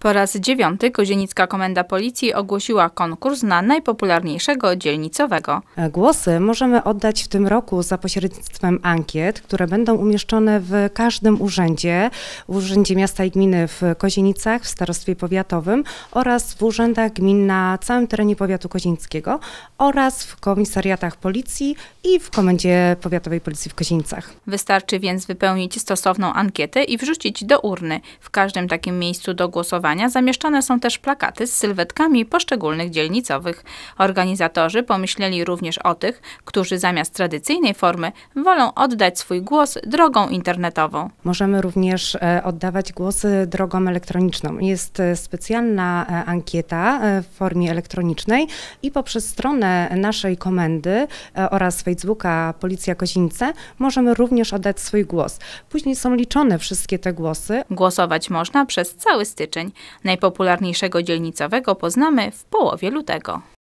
Po raz dziewiąty Kozienicka Komenda Policji ogłosiła konkurs na najpopularniejszego dzielnicowego. Głosy możemy oddać w tym roku za pośrednictwem ankiet, które będą umieszczone w każdym urzędzie, Urzędzie Miasta i Gminy w Kozienicach, w Starostwie Powiatowym oraz w urzędach gmin na całym terenie powiatu kozienickiego oraz w komisariatach Policji i w Komendzie Powiatowej Policji w Kozienicach. Wystarczy więc wypełnić stosowną ankietę i wrzucić do urny. W każdym takim miejscu do głosowania zamieszczane są też plakaty z sylwetkami poszczególnych dzielnicowych. Organizatorzy pomyśleli również o tych, którzy zamiast tradycyjnej formy wolą oddać swój głos drogą internetową. Możemy również e, oddawać głosy drogą elektroniczną. Jest e, specjalna e, ankieta w formie elektronicznej i poprzez stronę naszej komendy oraz Facebooka Policja Kozińce możemy również oddać swój głos. Później są liczone wszystkie te głosy. Głosować można przez cały styczeń. Najpopularniejszego dzielnicowego poznamy w połowie lutego.